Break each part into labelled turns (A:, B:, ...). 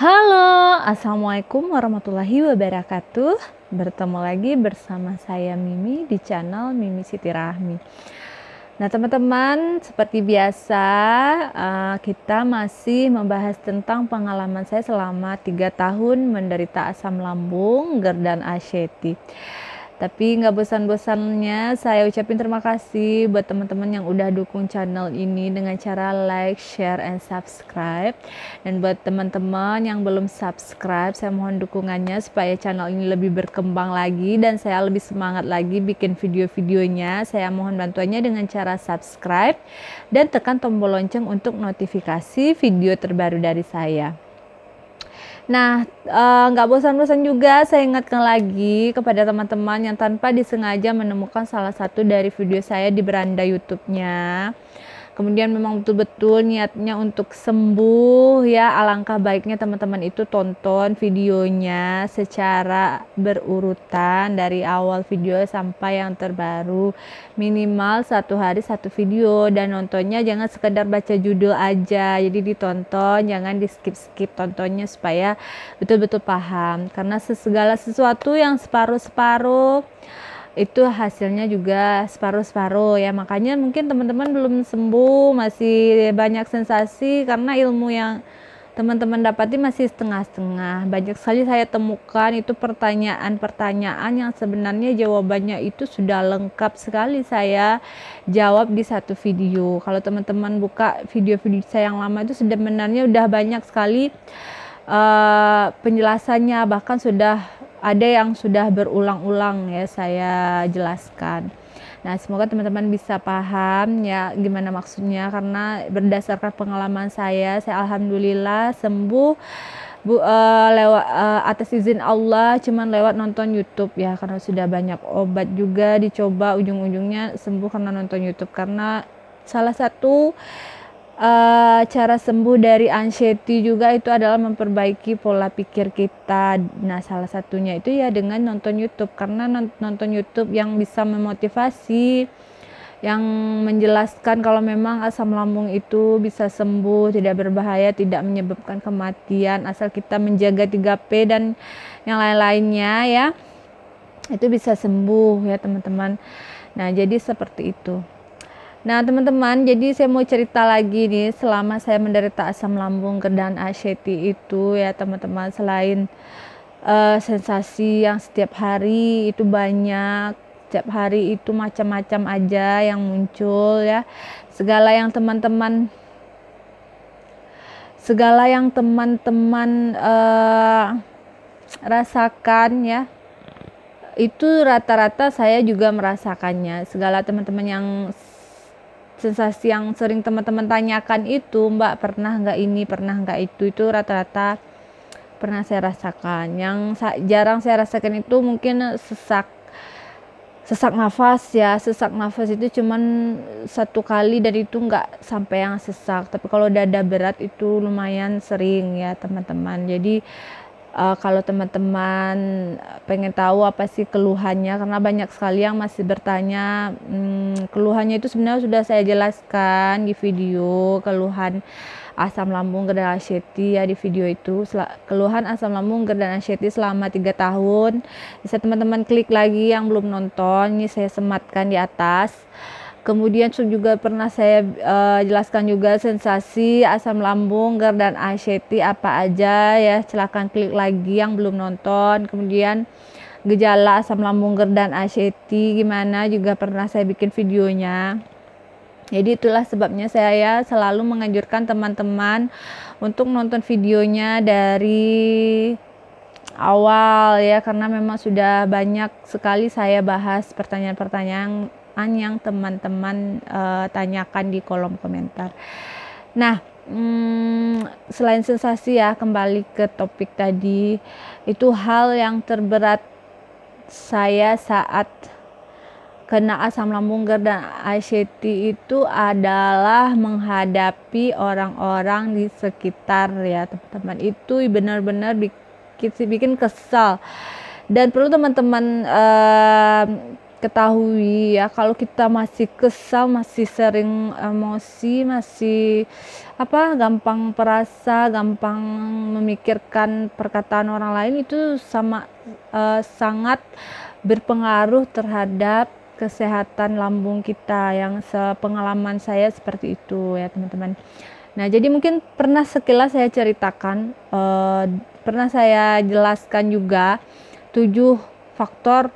A: Halo, Assalamualaikum warahmatullahi wabarakatuh. Bertemu lagi bersama saya Mimi di channel Mimi Siti Rahmi. Nah teman-teman, seperti biasa eh, kita masih membahas tentang pengalaman saya selama 3 tahun menderita asam lambung, gerdan dan tapi nggak bosan-bosannya saya ucapin terima kasih buat teman-teman yang udah dukung channel ini dengan cara like, share, and subscribe. Dan buat teman-teman yang belum subscribe, saya mohon dukungannya supaya channel ini lebih berkembang lagi dan saya lebih semangat lagi bikin video-videonya. Saya mohon bantuannya dengan cara subscribe dan tekan tombol lonceng untuk notifikasi video terbaru dari saya. Nah, eh, nggak uh, bosan-bosan juga saya ingatkan lagi kepada teman-teman yang tanpa disengaja menemukan salah satu dari video saya di beranda YouTube-nya kemudian memang betul-betul niatnya untuk sembuh ya alangkah baiknya teman-teman itu tonton videonya secara berurutan dari awal video sampai yang terbaru minimal satu hari satu video dan nontonnya jangan sekedar baca judul aja jadi ditonton jangan di skip-skip tontonnya supaya betul-betul paham karena segala sesuatu yang separuh-separuh itu hasilnya juga separuh-separuh ya makanya mungkin teman-teman belum sembuh masih banyak sensasi karena ilmu yang teman-teman dapati masih setengah-setengah banyak sekali saya temukan itu pertanyaan-pertanyaan yang sebenarnya jawabannya itu sudah lengkap sekali saya jawab di satu video kalau teman-teman buka video-video saya yang lama itu sebenarnya sudah banyak sekali uh, penjelasannya bahkan sudah ada yang sudah berulang-ulang ya saya jelaskan. Nah, semoga teman-teman bisa paham ya gimana maksudnya karena berdasarkan pengalaman saya, saya alhamdulillah sembuh Bu, uh, lewat uh, atas izin Allah cuman lewat nonton YouTube ya karena sudah banyak obat juga dicoba ujung-ujungnya sembuh karena nonton YouTube karena salah satu uh, cara sembuh dari anxiety juga itu adalah memperbaiki pola pikir kita. Nah, salah satunya itu ya dengan nonton YouTube karena nonton YouTube yang bisa memotivasi yang menjelaskan kalau memang asam lambung itu bisa sembuh, tidak berbahaya, tidak menyebabkan kematian asal kita menjaga 3P dan yang lain-lainnya ya. Itu bisa sembuh ya, teman-teman. Nah, jadi seperti itu. Nah, teman-teman, jadi saya mau cerita lagi nih selama saya menderita asam lambung dan asyeti itu ya, teman-teman, selain uh, sensasi yang setiap hari itu banyak, setiap hari itu macam-macam aja yang muncul ya. Segala yang teman-teman segala yang teman-teman uh, rasakan ya itu rata-rata saya juga merasakannya segala teman-teman yang sensasi yang sering teman-teman tanyakan itu mbak pernah nggak ini pernah nggak itu itu rata-rata pernah saya rasakan yang jarang saya rasakan itu mungkin sesak sesak nafas ya sesak nafas itu cuman satu kali dan itu nggak sampai yang sesak tapi kalau dada berat itu lumayan sering ya teman-teman jadi uh, kalau teman-teman eh, pengen tahu apa sih keluhannya karena banyak sekali yang masih bertanya hmm, keluhannya itu sebenarnya sudah saya jelaskan di video keluhan asam lambung dan asyeti ya di video itu keluhan asam lambung dan asyeti selama tiga tahun bisa teman-teman klik lagi yang belum nonton ini saya sematkan di atas Kemudian juga pernah saya uh, jelaskan juga sensasi asam lambung, GER dan anxiety apa aja ya. Silakan klik lagi yang belum nonton. Kemudian gejala asam lambung, GER dan anxiety gimana juga pernah saya bikin videonya. Jadi itulah sebabnya saya selalu menganjurkan teman-teman untuk nonton videonya dari awal ya karena memang sudah banyak sekali saya bahas pertanyaan-pertanyaan pertanyaan yang teman-teman uh, tanyakan di kolom komentar. Nah, hmm, selain sensasi ya, kembali ke topik tadi, itu hal yang terberat saya saat kena asam lambung GERD dan anxiety itu adalah menghadapi orang-orang di sekitar ya teman-teman itu benar-benar bikin bikin kesal dan perlu teman-teman uh, ketahui ya kalau kita masih kesal masih sering emosi masih apa gampang perasa gampang memikirkan perkataan orang lain itu sama uh, sangat berpengaruh terhadap kesehatan lambung kita yang sepengalaman saya seperti itu ya teman-teman nah jadi mungkin pernah sekilas saya ceritakan uh, pernah saya jelaskan juga tujuh faktor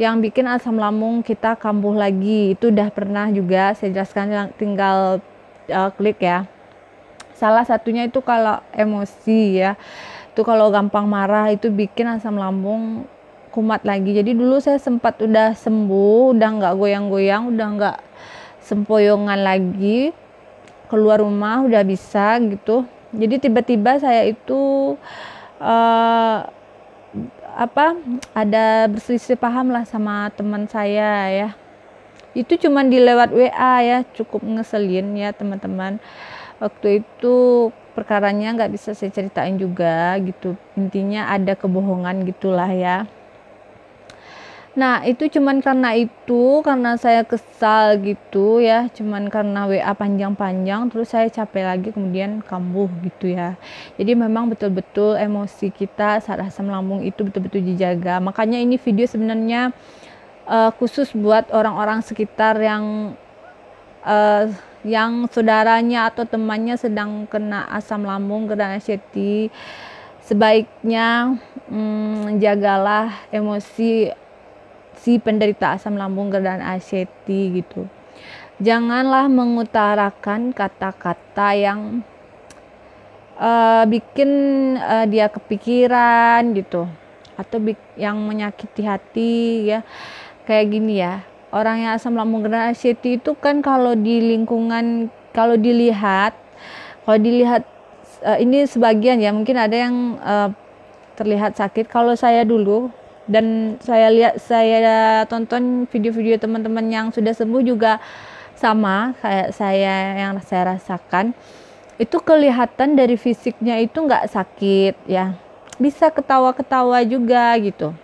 A: yang bikin asam lambung kita kambuh lagi itu udah pernah juga saya jelaskan tinggal uh, klik ya salah satunya itu kalau emosi ya itu kalau gampang marah itu bikin asam lambung kumat lagi jadi dulu saya sempat udah sembuh udah nggak goyang-goyang udah nggak sempoyongan lagi keluar rumah udah bisa gitu jadi tiba-tiba saya itu uh, apa ada berselisih paham lah sama teman saya ya itu cuma dilewat WA ya cukup ngeselin ya teman-teman waktu itu perkaranya nggak bisa saya ceritain juga gitu intinya ada kebohongan gitulah ya Nah, itu cuman karena itu, karena saya kesal gitu ya, cuman karena WA panjang-panjang, terus saya capek lagi, kemudian kambuh gitu ya. Jadi memang betul-betul emosi kita saat asam lambung itu betul-betul dijaga. Makanya ini video sebenarnya uh, khusus buat orang-orang sekitar yang uh, yang saudaranya atau temannya sedang kena asam lambung, kena anxiety. Sebaiknya hmm, jagalah emosi Si penderita asam lambung dan aseti gitu. Janganlah mengutarakan kata-kata yang uh, bikin uh, dia kepikiran gitu atau yang menyakiti hati ya. Kayak gini ya. Orang yang asam lambung dan aseti itu kan kalau di lingkungan kalau dilihat kalau dilihat uh, ini sebagian ya mungkin ada yang uh, terlihat sakit. Kalau saya dulu dan saya lihat saya tonton video-video teman-teman yang sudah sembuh juga sama kayak saya yang saya rasakan itu kelihatan dari fisiknya itu nggak sakit ya bisa ketawa-ketawa juga gitu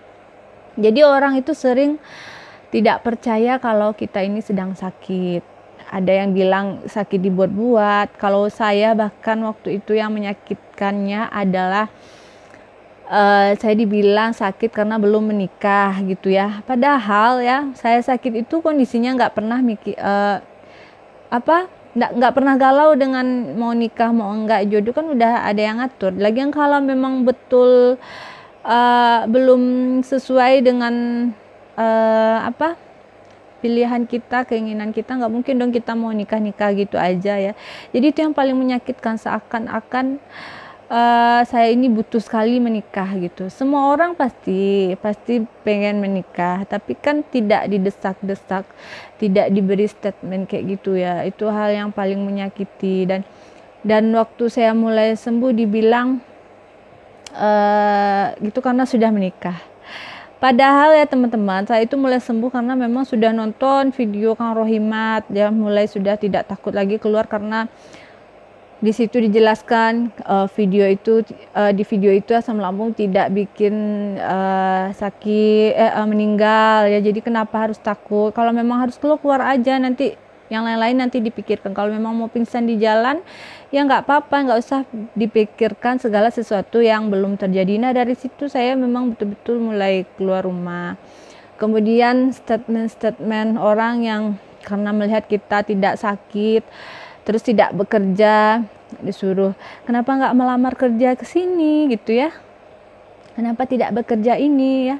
A: jadi orang itu sering tidak percaya kalau kita ini sedang sakit ada yang bilang sakit dibuat-buat kalau saya bahkan waktu itu yang menyakitkannya adalah uh, saya dibilang sakit karena belum menikah gitu ya. Padahal ya saya sakit itu kondisinya nggak pernah mikir uh, apa nggak nggak pernah galau dengan mau nikah mau enggak jodoh kan udah ada yang ngatur. Lagi yang kalau memang betul uh, belum sesuai dengan uh, apa pilihan kita keinginan kita nggak mungkin dong kita mau nikah nikah gitu aja ya. Jadi itu yang paling menyakitkan seakan-akan. Eh, saya ini butuh sekali menikah gitu. Semua orang pasti pasti pengen menikah, tapi kan tidak didesak-desak, tidak diberi statement kayak gitu ya. Itu hal yang paling menyakiti dan dan waktu saya mulai sembuh dibilang uh, gitu karena sudah menikah. Padahal ya teman-teman, saya itu mulai sembuh karena memang sudah nonton video Kang Rohimat, ya mulai sudah tidak takut lagi keluar karena di situ dijelaskan uh, video itu uh, di video itu asam lambung tidak bikin uh, sakit eh, uh, meninggal ya jadi kenapa harus takut kalau memang harus keluar keluar aja nanti yang lain-lain nanti dipikirkan kalau memang mau pingsan di jalan ya nggak apa-apa nggak usah dipikirkan segala sesuatu yang belum terjadi nah dari situ saya memang betul-betul mulai keluar rumah kemudian statement-statement orang yang karena melihat kita tidak sakit terus tidak bekerja disuruh kenapa nggak melamar kerja ke sini gitu ya kenapa tidak bekerja ini ya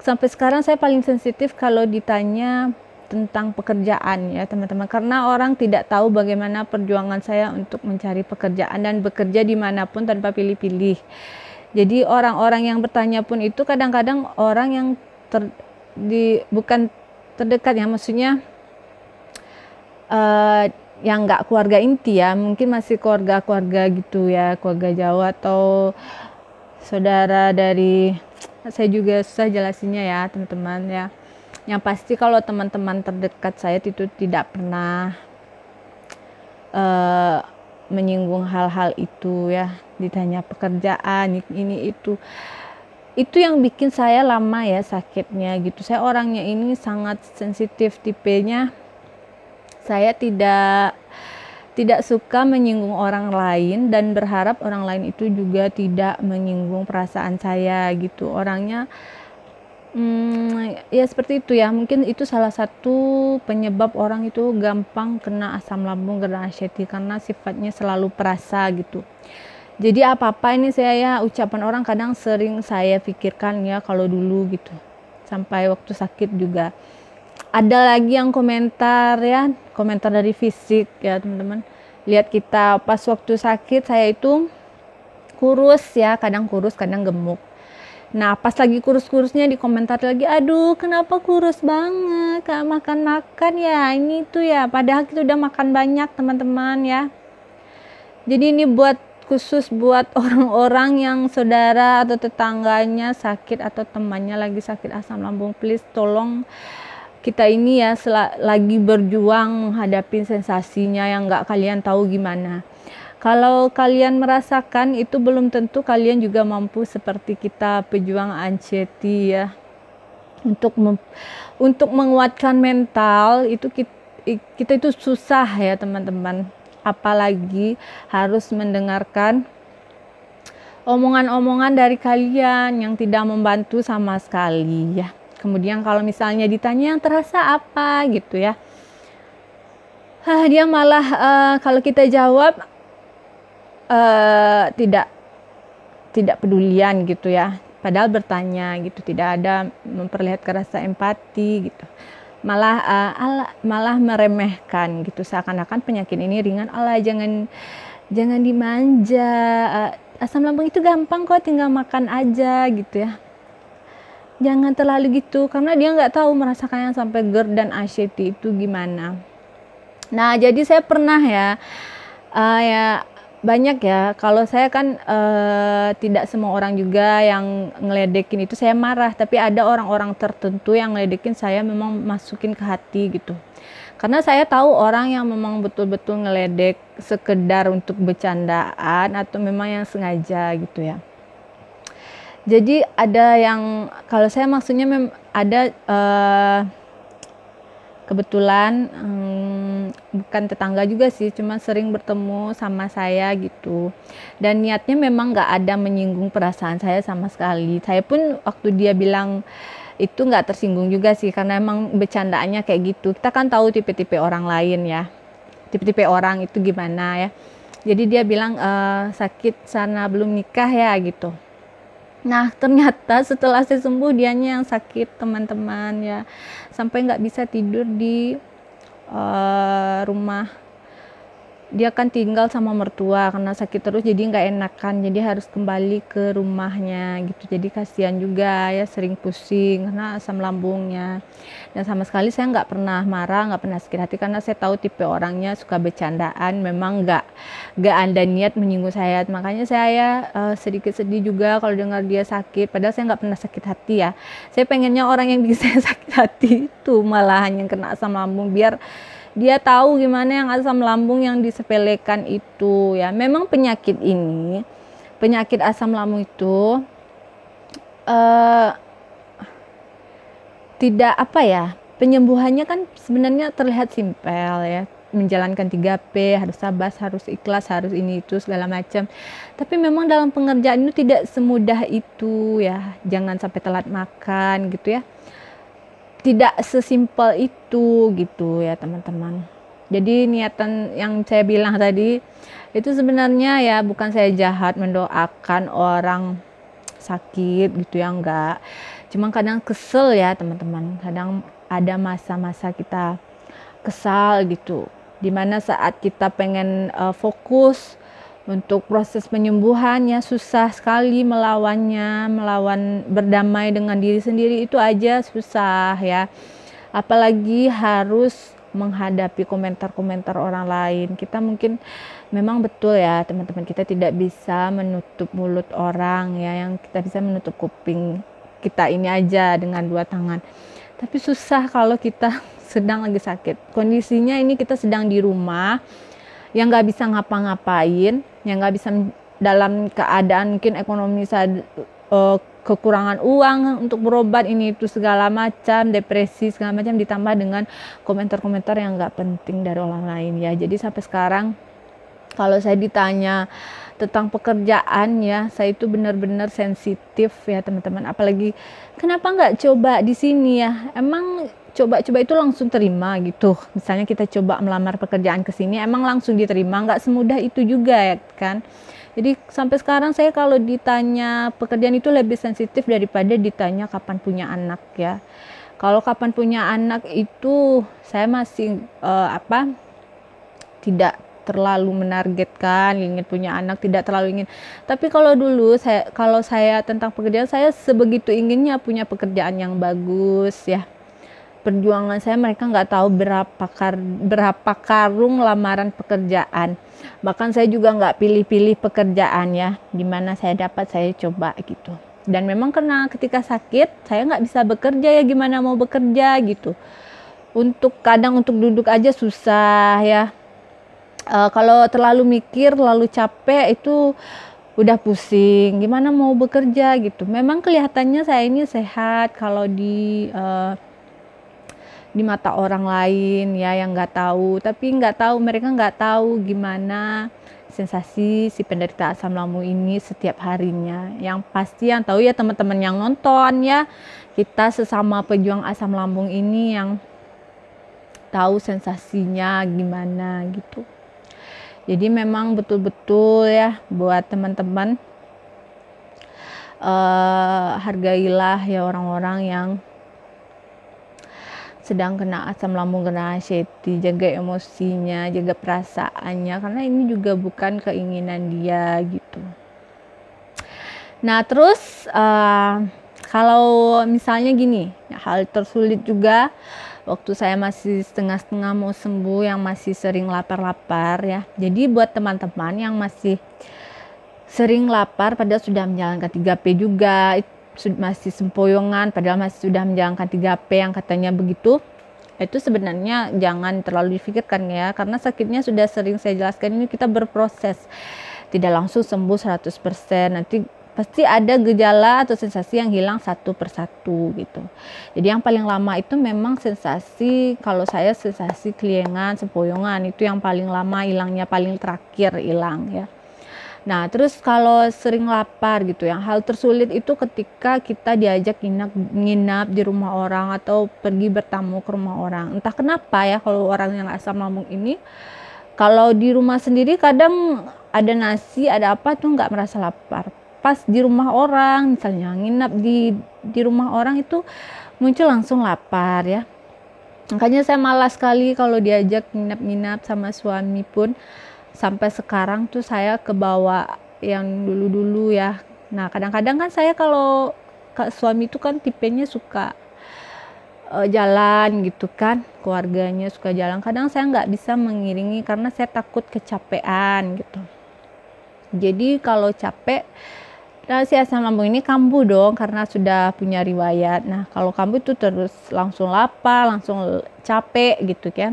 A: sampai sekarang saya paling sensitif kalau ditanya tentang pekerjaan ya teman-teman karena orang tidak tahu bagaimana perjuangan saya untuk mencari pekerjaan dan bekerja dimanapun tanpa pilih-pilih jadi orang-orang yang bertanya pun itu kadang-kadang orang yang ter, di, bukan terdekat ya maksudnya uh, yang nggak keluarga inti ya mungkin masih keluarga-keluarga gitu ya keluarga Jawa atau saudara dari saya juga susah jelasinnya ya teman-teman ya yang pasti kalau teman-teman terdekat saya itu tidak pernah uh, menyinggung hal-hal itu ya ditanya pekerjaan ini itu itu yang bikin saya lama ya sakitnya gitu saya orangnya ini sangat sensitif tipenya saya tidak tidak suka menyinggung orang lain dan berharap orang lain itu juga tidak menyinggung perasaan saya gitu orangnya hmm, ya seperti itu ya mungkin itu salah satu penyebab orang itu gampang kena asam lambung kena anxiety karena sifatnya selalu perasa gitu jadi apa-apa ini saya ya ucapan orang kadang sering saya pikirkan ya kalau dulu gitu sampai waktu sakit juga ada lagi yang komentar ya komentar dari fisik ya teman-teman lihat kita pas waktu sakit saya itu kurus ya kadang kurus kadang gemuk Nah pas lagi kurus-kurusnya di komentar lagi aduh kenapa kurus banget kak makan-makan ya ini tuh ya padahal kita udah makan banyak teman-teman ya jadi ini buat khusus buat orang-orang yang saudara atau tetangganya sakit atau temannya lagi sakit asam lambung please tolong kita ini ya lagi berjuang menghadapi sensasinya yang nggak kalian tahu gimana. Kalau kalian merasakan itu belum tentu kalian juga mampu seperti kita pejuang anxiety ya. Untuk mem, untuk menguatkan mental itu kita, kita itu susah ya teman-teman. Apalagi harus mendengarkan omongan-omongan dari kalian yang tidak membantu sama sekali ya Kemudian kalau misalnya ditanya yang terasa apa gitu ya. Hah, dia malah uh, kalau kita jawab uh, tidak tidak pedulian gitu ya. Padahal bertanya gitu, tidak ada memperlihatkan rasa empati gitu. Malah uh, eh, ala, malah meremehkan gitu seakan-akan penyakit ini ringan. Allah jangan jangan dimanja. Uh, asam lambung itu gampang kok tinggal makan aja gitu ya jangan terlalu gitu karena dia nggak tahu merasakan yang sampai GERD dan ACT itu gimana nah jadi saya pernah ya uh, ya banyak ya kalau saya kan uh, tidak semua orang juga yang ngeledekin itu saya marah tapi ada orang-orang tertentu yang ngeledekin saya memang masukin ke hati gitu karena saya tahu orang yang memang betul-betul ngeledek sekedar untuk bercandaan atau memang yang sengaja gitu ya jadi ada yang kalau saya maksudnya mem, ada uh, kebetulan um, bukan tetangga juga sih, cuma sering bertemu sama saya gitu. Dan niatnya memang nggak ada menyinggung perasaan saya sama sekali. Saya pun waktu dia bilang itu nggak tersinggung juga sih karena emang bercandaannya kayak gitu kita kan tahu tipe-tipe orang lain ya tipe-tipe orang itu gimana ya jadi dia bilang e, sakit sana belum nikah ya gitu Nah ternyata setelah saya sembuh dianya yang sakit teman-teman ya sampai nggak bisa tidur di uh, rumah dia kan tinggal sama mertua karena sakit terus jadi nggak enakan jadi harus kembali ke rumahnya gitu jadi kasihan juga ya sering pusing karena asam lambungnya dan sama sekali saya nggak pernah marah nggak pernah sakit hati karena saya tahu tipe orangnya suka bercandaan memang nggak nggak ada niat menyinggung saya makanya saya uh, sedikit sedih juga kalau dengar dia sakit padahal saya nggak pernah sakit hati ya saya pengennya orang yang bisa sakit hati itu malah yang kena asam lambung biar dia tahu gimana yang asam lambung yang disepelekan itu ya memang penyakit ini penyakit asam lambung itu uh, tidak apa ya penyembuhannya kan sebenarnya terlihat simpel ya menjalankan 3P, harus sabar, harus ikhlas, harus ini itu segala macam. Tapi memang dalam pengerjaan itu tidak semudah itu ya. Jangan sampai telat makan gitu ya tidak sesimpel itu gitu ya teman-teman. Jadi niatan yang saya bilang tadi itu sebenarnya ya bukan saya jahat mendoakan orang sakit gitu ya enggak. Cuma kadang kesel ya teman-teman. Kadang ada masa-masa kita kesal gitu. Dimana saat kita pengen uh, fokus untuk proses penyembuhannya susah sekali melawannya melawan berdamai dengan diri sendiri itu aja susah ya apalagi harus menghadapi komentar-komentar orang lain kita mungkin memang betul ya teman-teman kita tidak bisa menutup mulut orang ya yang kita bisa menutup kuping kita ini aja dengan dua tangan tapi susah kalau kita sedang lagi sakit kondisinya ini kita sedang di rumah yang nggak bisa ngapa-ngapain, yang nggak bisa dalam keadaan mungkin ekonomi saya uh, eh, kekurangan uang untuk berobat ini itu segala macam depresi segala macam ditambah dengan komentar-komentar yang nggak penting dari orang lain ya jadi sampai sekarang kalau saya ditanya tentang pekerjaan ya saya itu benar-benar sensitif ya teman-teman apalagi kenapa nggak coba di sini ya emang coba-coba itu langsung terima gitu. Misalnya kita coba melamar pekerjaan ke sini emang langsung diterima, nggak semudah itu juga ya kan. Jadi sampai sekarang saya kalau ditanya pekerjaan itu lebih sensitif daripada ditanya kapan punya anak ya. Kalau kapan punya anak itu saya masih uh, apa? tidak terlalu menargetkan ingin punya anak tidak terlalu ingin tapi kalau dulu saya kalau saya tentang pekerjaan saya sebegitu inginnya punya pekerjaan yang bagus ya perjuangan saya mereka nggak tahu berapa kar berapa karung lamaran pekerjaan bahkan saya juga nggak pilih-pilih pekerjaan ya dimana saya dapat saya coba gitu dan memang karena ketika sakit saya nggak bisa bekerja ya gimana mau bekerja gitu untuk kadang untuk duduk aja susah ya e, kalau terlalu mikir lalu capek itu udah pusing gimana mau bekerja gitu memang kelihatannya saya ini sehat kalau di e, di mata orang lain ya yang nggak tahu tapi nggak tahu mereka nggak tahu gimana sensasi si penderita asam lambung ini setiap harinya yang pasti yang tahu ya teman-teman yang nonton ya kita sesama pejuang asam lambung ini yang tahu sensasinya gimana gitu jadi memang betul-betul ya buat teman-teman eh, hargailah ya orang-orang yang sedang kena asam lambung kena anxiety jaga emosinya jaga perasaannya karena ini juga bukan keinginan dia gitu nah terus uh, kalau misalnya gini hal tersulit juga waktu saya masih setengah-setengah mau sembuh yang masih sering lapar-lapar ya jadi buat teman-teman yang masih sering lapar padahal sudah menjalankan 3P juga itu masih sempoyongan padahal masih sudah menjalankan 3P yang katanya begitu itu sebenarnya jangan terlalu difikirkan ya karena sakitnya sudah sering saya jelaskan ini kita berproses tidak langsung sembuh 100% nanti pasti ada gejala atau sensasi yang hilang satu persatu gitu. Jadi yang paling lama itu memang sensasi kalau saya sensasi keliengan, sempoyongan itu yang paling lama hilangnya paling terakhir hilang ya. Nah, terus kalau sering lapar gitu ya. Hal tersulit itu ketika kita diajak nginap nginap di rumah orang atau pergi bertamu ke rumah orang. Entah kenapa ya kalau orang yang asam lambung ini kalau di rumah sendiri kadang ada nasi, ada apa tuh nggak merasa lapar. Pas di rumah orang, misalnya nginap di di rumah orang itu muncul langsung lapar ya. Makanya saya malas sekali kalau diajak nginap-nginap sama suami pun sampai sekarang tuh saya kebawa yang dulu-dulu ya. Nah, kadang-kadang kan saya kalau kak suami itu kan tipenya suka uh, jalan gitu kan, keluarganya suka jalan. Kadang saya nggak bisa mengiringi karena saya takut kecapean gitu. Jadi kalau capek nah, si asam lambung ini kambuh dong karena sudah punya riwayat. Nah, kalau kambuh itu terus langsung lapar, langsung capek gitu kan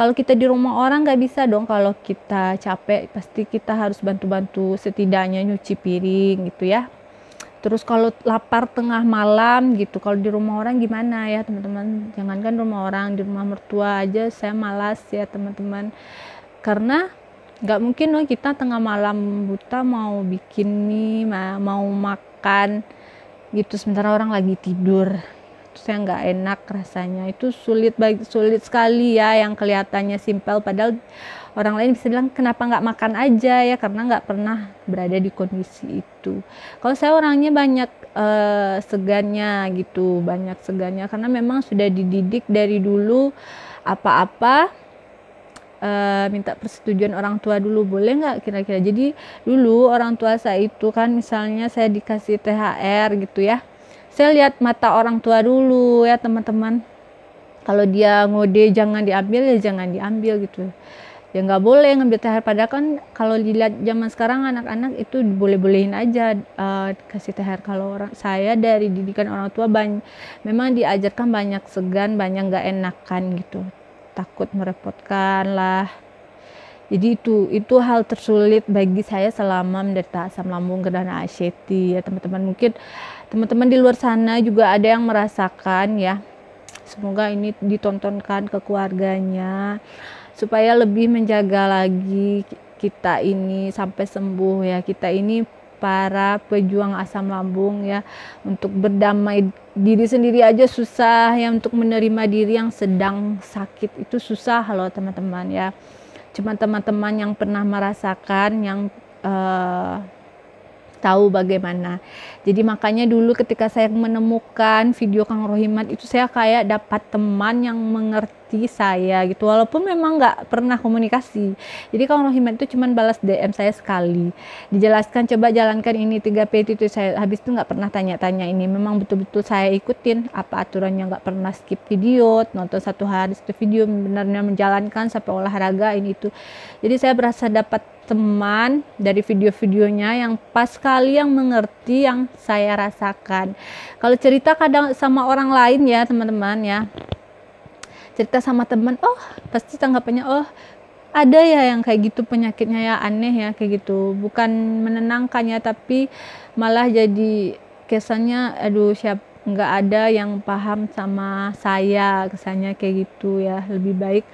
A: kalau kita di rumah orang nggak bisa dong kalau kita capek pasti kita harus bantu-bantu setidaknya nyuci piring gitu ya terus kalau lapar tengah malam gitu kalau di rumah orang gimana ya teman-teman jangankan rumah orang di rumah mertua aja saya malas ya teman-teman karena nggak mungkin loh kita tengah malam buta mau bikin nih, mau makan gitu sementara orang lagi tidur terus saya nggak enak rasanya itu sulit baik sulit sekali ya yang kelihatannya simpel padahal orang lain bisa bilang kenapa nggak makan aja ya karena nggak pernah berada di kondisi itu kalau saya orangnya banyak eh, segannya gitu banyak segannya karena memang sudah dididik dari dulu apa-apa Uh, minta persetujuan orang tua dulu boleh nggak kira-kira jadi dulu orang tua saya itu kan misalnya saya dikasih THR gitu ya saya lihat mata orang tua dulu ya teman-teman kalau dia ngode jangan diambil ya jangan diambil gitu ya nggak boleh ngambil THR padahal kan kalau dilihat zaman sekarang anak-anak itu boleh-bolehin aja uh, kasih THR kalau orang saya dari didikan orang tua banyak memang diajarkan banyak segan banyak nggak enakan gitu takut merepotkan lah jadi itu itu hal tersulit bagi saya selama menderita asam lambung dan asyeti ya teman-teman mungkin teman-teman di luar sana juga ada yang merasakan ya semoga ini ditontonkan ke keluarganya supaya lebih menjaga lagi kita ini sampai sembuh ya kita ini para pejuang asam lambung ya untuk berdamai diri sendiri aja susah ya untuk menerima diri yang sedang sakit itu susah loh teman-teman ya cuma teman-teman yang pernah merasakan yang uh, tahu bagaimana. Jadi makanya dulu ketika saya menemukan video Kang Rohimat itu saya kayak dapat teman yang mengerti hati saya gitu walaupun memang nggak pernah komunikasi jadi Kang Rohimat itu cuman balas DM saya sekali dijelaskan coba jalankan ini 3P itu saya habis itu nggak pernah tanya-tanya ini memang betul-betul saya ikutin apa aturannya nggak pernah skip video nonton satu hari satu video benarnya menjalankan sampai olahraga ini itu jadi saya berasa dapat teman dari video-videonya yang pas sekali yang mengerti yang saya rasakan. Kalau cerita kadang sama orang lain ya teman-teman ya, cerita sama teman oh pasti tanggapannya oh ada ya yang kayak gitu penyakitnya ya aneh ya kayak gitu bukan menenangkannya tapi malah jadi kesannya aduh siap nggak ada yang paham sama saya kesannya kayak gitu ya lebih baik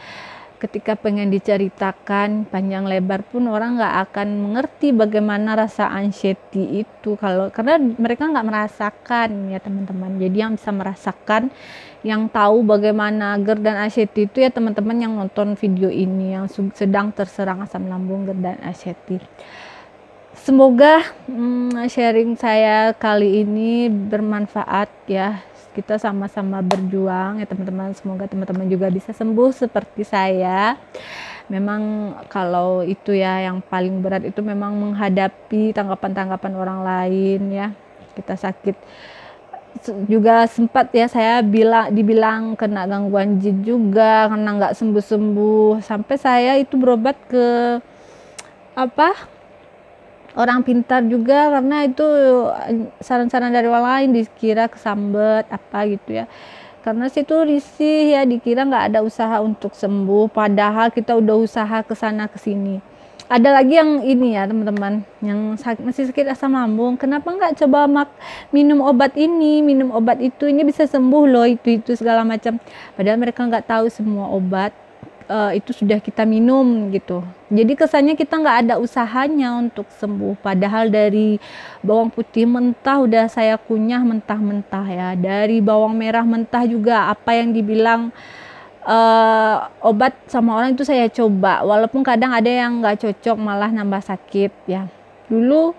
A: ketika pengen diceritakan panjang lebar pun orang nggak akan mengerti bagaimana rasa anxiety itu kalau karena mereka nggak merasakan ya teman-teman jadi yang bisa merasakan yang tahu bagaimana GERD dan anxiety itu ya teman-teman yang nonton video ini yang sedang terserang asam lambung GERD dan anxiety semoga hmm, sharing saya kali ini bermanfaat ya kita sama-sama berjuang ya teman-teman semoga teman-teman juga bisa sembuh seperti saya memang kalau itu ya yang paling berat itu memang menghadapi tanggapan-tanggapan orang lain ya kita sakit juga sempat ya saya bilang dibilang kena gangguan jin juga karena nggak sembuh-sembuh sampai saya itu berobat ke apa orang pintar juga karena itu eh, saran-saran dari orang lain dikira kesambet apa gitu ya karena situ risih ya dikira nggak ada usaha untuk sembuh padahal kita udah usaha ke sana ke sini ada lagi yang ini ya teman-teman yang sakit, masih sakit asam lambung kenapa nggak coba mak minum obat ini minum obat itu ini bisa sembuh loh itu itu segala macam padahal mereka nggak tahu semua obat uh, itu sudah kita minum gitu. Jadi kesannya kita nggak ada usahanya untuk sembuh. Padahal dari bawang putih mentah udah saya kunyah mentah-mentah ya. Dari bawang merah mentah juga apa yang dibilang uh, obat sama orang itu saya coba. Walaupun kadang ada yang nggak cocok malah nambah sakit ya. Dulu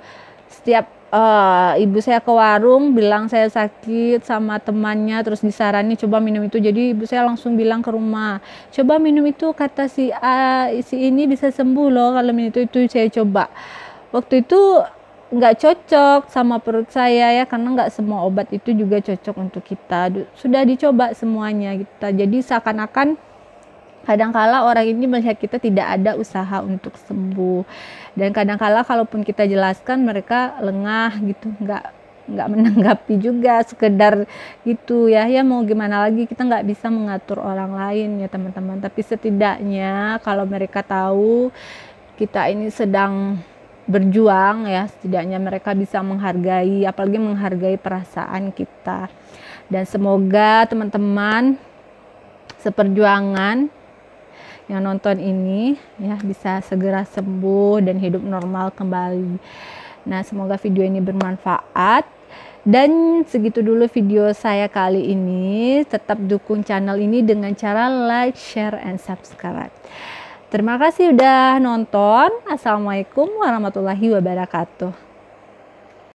A: setiap uh, ibu saya ke warung bilang saya sakit sama temannya terus disarani coba minum itu jadi ibu saya langsung bilang ke rumah coba minum itu kata si A si ini bisa sembuh loh kalau minum itu itu saya coba waktu itu nggak cocok sama perut saya ya karena nggak semua obat itu juga cocok untuk kita sudah dicoba semuanya kita jadi seakan-akan kadangkala orang ini melihat kita tidak ada usaha untuk sembuh dan kadang-kala kalaupun kita jelaskan mereka lengah gitu nggak nggak menanggapi juga sekedar gitu ya ya mau gimana lagi kita nggak bisa mengatur orang lain ya teman-teman tapi setidaknya kalau mereka tahu kita ini sedang berjuang ya setidaknya mereka bisa menghargai apalagi menghargai perasaan kita dan semoga teman-teman seperjuangan yang nonton ini ya bisa segera sembuh dan hidup normal kembali. Nah, semoga video ini bermanfaat. Dan segitu dulu video saya kali ini. Tetap dukung channel ini dengan cara like, share, and subscribe. Terima kasih sudah nonton. Assalamualaikum warahmatullahi wabarakatuh.